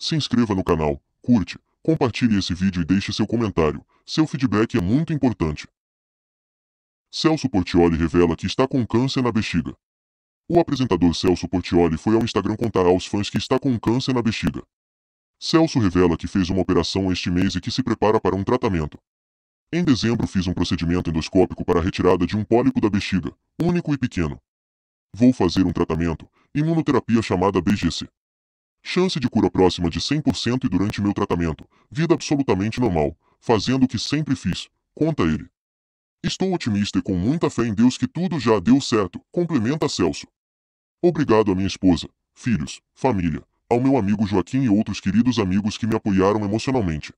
Se inscreva no canal, curte, compartilhe esse vídeo e deixe seu comentário. Seu feedback é muito importante. Celso Portioli revela que está com câncer na bexiga. O apresentador Celso Portioli foi ao Instagram contar aos fãs que está com câncer na bexiga. Celso revela que fez uma operação este mês e que se prepara para um tratamento. Em dezembro fiz um procedimento endoscópico para a retirada de um pólipo da bexiga, único e pequeno. Vou fazer um tratamento, imunoterapia chamada BGC. Chance de cura próxima de 100% e durante meu tratamento. Vida absolutamente normal, fazendo o que sempre fiz. Conta ele. Estou otimista e com muita fé em Deus que tudo já deu certo, complementa Celso. Obrigado à minha esposa, filhos, família, ao meu amigo Joaquim e outros queridos amigos que me apoiaram emocionalmente.